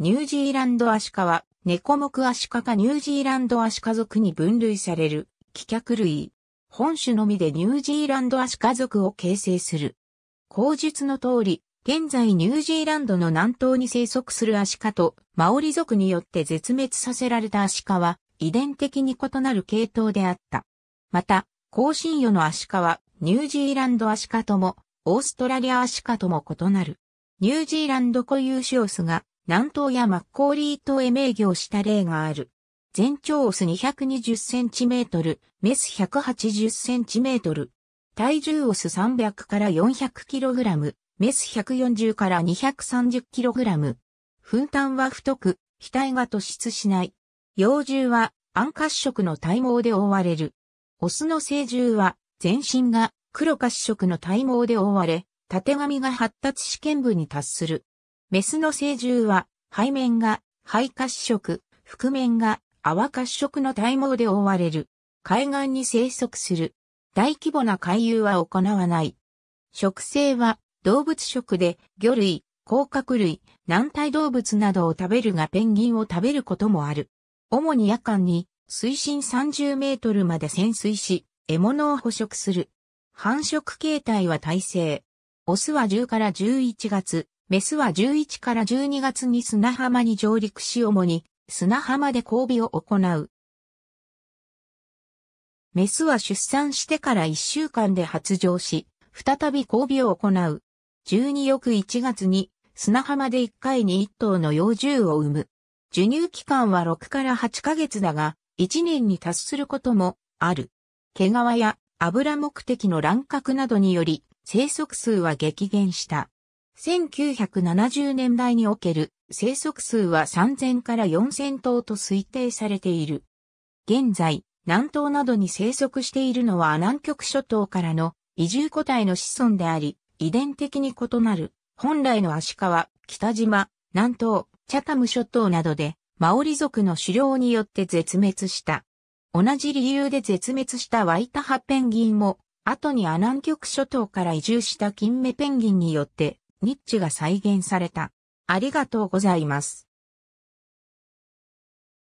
ニュージーランドアシカは、ネコモクアシカかニュージーランドアシカ族に分類される、気脚類。本種のみでニュージーランドアシカ族を形成する。口述の通り、現在ニュージーランドの南東に生息するアシカと、マオリ族によって絶滅させられたアシカは、遺伝的に異なる系統であった。また、香辛魚のアシカは、ニュージーランドアシカとも、オーストラリアアシカとも異なる。ニュージーランド固有種オスが、南東やマッコーリー島へ名業した例がある。全長オス 220cm、メス 180cm。体重オス300から 400kg、メス140から 230kg。粉炭は太く、額が突出しない。幼獣は暗褐色の体毛で覆われる。オスの成獣は全身が黒褐色の体毛で覆われ、縦髪が発達試験部に達する。メスの成獣は、背面が肺褐色、覆面が泡褐色の体毛で覆われる。海岸に生息する。大規模な回遊は行わない。食性は動物食で魚類、甲殻類、軟体動物などを食べるがペンギンを食べることもある。主に夜間に水深30メートルまで潜水し、獲物を捕食する。繁殖形態は耐性。オスは10から11月、メスは11から12月に砂浜に上陸し主に砂浜で交尾を行う。メスは出産してから1週間で発情し、再び交尾を行う。12翌1月に砂浜で1回に1頭の幼獣を産む。授乳期間は6から8ヶ月だが、1年に達することもある。毛皮や油目的の乱獲などにより生息数は激減した。1970年代における生息数は3000から4000頭と推定されている。現在、南東などに生息しているのは南極諸島からの移住個体の子孫であり、遺伝的に異なる、本来の足川、北島、南東、チャタム諸島などで、マオリ族の狩猟によって絶滅した。同じ理由で絶滅したワイタハペンギンも、後にア南極諸島から移住したキンメペンギンによってニッチが再現された。ありがとうございます。